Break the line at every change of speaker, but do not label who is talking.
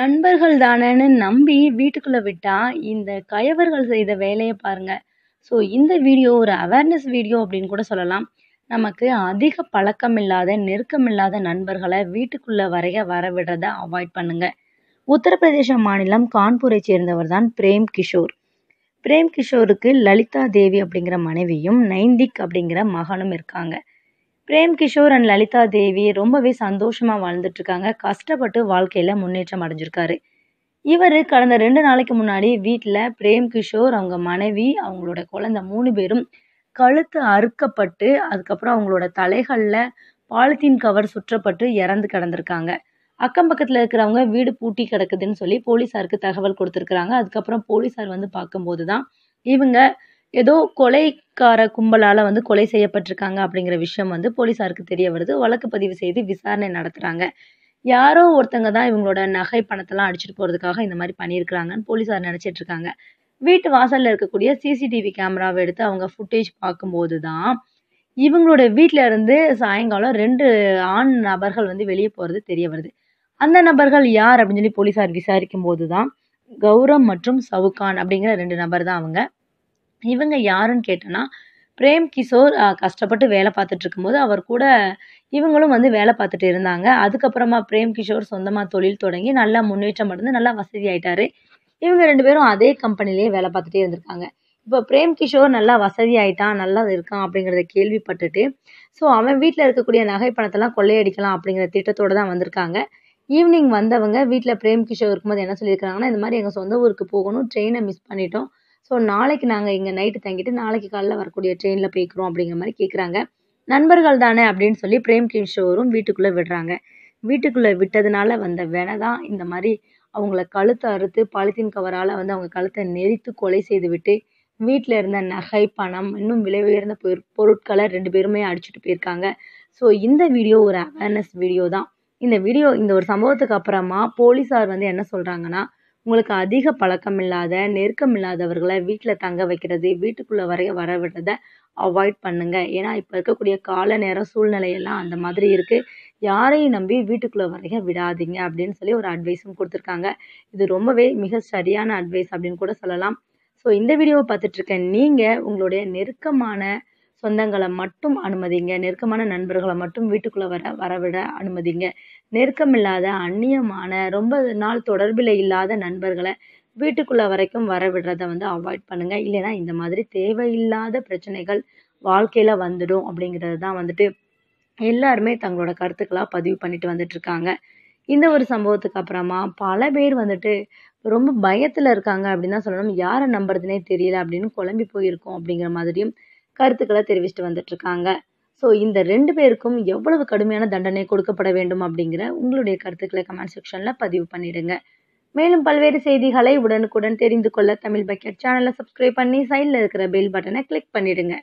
நண்பர்கள் தானேன்னு நம்பி வீட்டுக்குள்ள விட்டா இந்த கயவர்கள் செய்த வேலையை பாருங்க ஸோ இந்த வீடியோ ஒரு அவேர்னஸ் வீடியோ அப்படின்னு கூட சொல்லலாம் நமக்கு அதிக பழக்கம் நெருக்கம் நெருக்கமில்லாத நண்பர்களை வீட்டுக்குள்ள வரைய விடுறதை அவாய்ட் பண்ணுங்க உத்தரப்பிரதேச மாநிலம் கான்பூரை சேர்ந்தவர் தான் பிரேம் கிஷோர் பிரேம் கிஷோருக்கு லலிதா தேவி அப்படிங்கிற மனைவியும் நைந்திக் அப்படிங்கிற மகனும் இருக்காங்க பிரேம் கிஷோர் அண்ட் லலிதா தேவி ரொம்பவே சந்தோஷமாக வாழ்ந்துட்டுருக்காங்க கஷ்டப்பட்டு வாழ்க்கையில் முன்னேற்றம் அடைஞ்சிருக்காரு இவர் கடந்த ரெண்டு நாளைக்கு முன்னாடி வீட்டில் பிரேம் கிஷோர் அவங்க மனைவி அவங்களோட குழந்த மூணு பேரும் கழுத்து அறுக்கப்பட்டு அதுக்கப்புறம் அவங்களோட தலைகளில் பாலித்தீன் கவர் சுற்றப்பட்டு இறந்து கிடந்திருக்காங்க அக்கம் பக்கத்தில் இருக்கிறவங்க வீடு பூட்டி கிடக்குதுன்னு சொல்லி போலீஸாருக்கு தகவல் கொடுத்துருக்குறாங்க அதுக்கப்புறம் போலீஸார் வந்து பார்க்கும்போது தான் இவங்க ஏதோ கொலைக்கார கும்பலால் வந்து கொலை செய்யப்பட்டிருக்காங்க அப்படிங்கிற விஷயம் வந்து போலீஸாருக்கு தெரிய வருது வழக்கு பதிவு செய்து விசாரணை நடத்துகிறாங்க யாரோ ஒருத்தங்க தான் இவங்களோட நகை பணத்தெல்லாம் அடிச்சுட்டு போகிறதுக்காக இந்த மாதிரி பண்ணியிருக்கிறாங்கன்னு போலீஸார் நினச்சிட்டு இருக்காங்க வீட்டு வாசலில் இருக்கக்கூடிய சிசிடிவி கேமராவை எடுத்து அவங்க ஃபுட்டேஜ் பார்க்கும்போது தான் இவங்களோட வீட்டில் இருந்து சாயங்காலம் ரெண்டு ஆண் நபர்கள் வந்து வெளியே போகிறது தெரிய வருது அந்த நபர்கள் யார் அப்படின்னு சொல்லி போலீஸார் விசாரிக்கும் போது தான் கௌரவ் மற்றும் சவுகான் அப்படிங்கிற ரெண்டு நபர் தான் அவங்க இவங்க யாருன்னு கேட்டோன்னா பிரேம் கிஷோர் கஷ்டப்பட்டு வேலை பார்த்துட்டு இருக்கும்போது அவர் கூட இவங்களும் வந்து வேலை பார்த்துட்டு இருந்தாங்க அதுக்கப்புறமா பிரேம் கிஷோர் சொந்தமாக தொழில் தொடங்கி நல்லா முன்னேற்றம் அடைந்து நல்லா வசதி ஆயிட்டாரு இவங்க ரெண்டு பேரும் அதே கம்பெனிலேயே வேலை பார்த்துட்டே இருந்திருக்காங்க இப்போ பிரேம் கிஷோர் நல்லா வசதி ஆயிட்டான் நல்லா இருக்கான் அப்படிங்கிறத கேள்விப்பட்டுட்டு ஸோ அவன் வீட்டில் இருக்கக்கூடிய நகை பணத்தெல்லாம் கொள்ளையடிக்கலாம் அப்படிங்கிற திட்டத்தோடு தான் வந்திருக்காங்க ஈவினிங் வந்தவங்க வீட்டில் பிரேம் கிஷோர் இருக்கும்போது என்ன சொல்லியிருக்காங்கன்னா இந்த மாதிரி எங்கள் சொந்த ஊருக்கு போகணும் ட்ரெயினை மிஸ் பண்ணிட்டோம் ஸோ நாளைக்கு நாங்கள் இங்கே நைட்டு தங்கிட்டு நாளைக்கு காலையில் வரக்கூடிய ட்ரெயினில் போய்க்கிறோம் அப்படிங்கிற மாதிரி கேட்குறாங்க நண்பர்கள் தானே அப்படின்னு சொல்லி பிரேம் ஷோரும் வீட்டுக்குள்ளே விடுறாங்க வீட்டுக்குள்ளே விட்டதுனால வந்த வெனை தான் இந்த மாதிரி அவங்கள கழுத்தை அறுத்து பாலித்தீன் கவரால் வந்து அவங்க கழுத்தை நெரித்து கொலை செய்து விட்டு வீட்டில் இருந்த நகை பணம் இன்னும் விலை உயர்ந்த பொருட்களை ரெண்டு பேருமே அடிச்சுட்டு போயிருக்காங்க ஸோ இந்த வீடியோ ஒரு அவேர்னஸ் வீடியோ தான் இந்த வீடியோ இந்த ஒரு சம்பவத்துக்கு அப்புறமா போலீஸார் வந்து என்ன சொல்கிறாங்கன்னா உங்களுக்கு அதிக பழக்கம் இல்லாத நெருக்கம் இல்லாதவர்களை வீட்டில் தங்க வைக்கிறது வீட்டுக்குள்ளே வரைய வர விடுறத அவாய்ட் பண்ணுங்கள் ஏன்னா இப்போ இருக்கக்கூடிய கால நேர சூழ்நிலையெல்லாம் அந்த மாதிரி இருக்குது யாரையும் நம்பி வீட்டுக்குள்ளே வரைய விடாதீங்க அப்படின்னு சொல்லி ஒரு அட்வைஸும் கொடுத்துருக்காங்க இது ரொம்பவே மிக சரியான அட்வைஸ் அப்படின்னு கூட சொல்லலாம் ஸோ இந்த வீடியோவை பார்த்துட்ருக்கேன் நீங்கள் உங்களுடைய நெருக்கமான சொந்தங்களை மட்டும் அனுமதிங்க நெருக்கமான நண்பர்களை மட்டும் வீட்டுக்குள்ளே வர வரவிட அனுமதிங்க நெருக்கமில்லாத அந்நியமான ரொம்ப நாள் தொடர்பில் இல்லாத நண்பர்களை வீட்டுக்குள்ளே வரைக்கும் வர விடுறத வந்து அவாய்ட் பண்ணுங்கள் இல்லைன்னா இந்த மாதிரி தேவையில்லாத பிரச்சனைகள் வாழ்க்கையில் வந்துடும் அப்படிங்கிறது தான் வந்துட்டு எல்லாருமே தங்களோட கருத்துக்களாக பதிவு பண்ணிட்டு இருக்காங்க இந்த ஒரு சம்பவத்துக்கு அப்புறமா பல பேர் வந்துட்டு ரொம்ப பயத்தில் இருக்காங்க அப்படின்னு தான் சொல்லணும் யாரை நம்புறதுனே தெரியல அப்படின்னு குழம்பி போயிருக்கோம் அப்படிங்கிற மாதிரியும் கருத்துக்களை தெரிவிச்சுட்டு வந்துட்டு இருக்காங்க ஸோ இந்த ரெண்டு பேருக்கும் எவ்வளவு கடுமையான தண்டனை கொடுக்கப்பட வேண்டும் அப்படிங்கிற உங்களுடைய கருத்துக்களை கமெண்ட் செக்ஷனில் பதிவு பண்ணிடுங்க மேலும் பல்வேறு செய்திகளை உடனுக்குடன் தெரிந்து கொள்ள தமிழ் பக்கெட் சேனலை சப்ஸ்கிரைப் பண்ணி சைடில் இருக்கிற பெல் பட்டனை கிளிக் பண்ணிடுங்க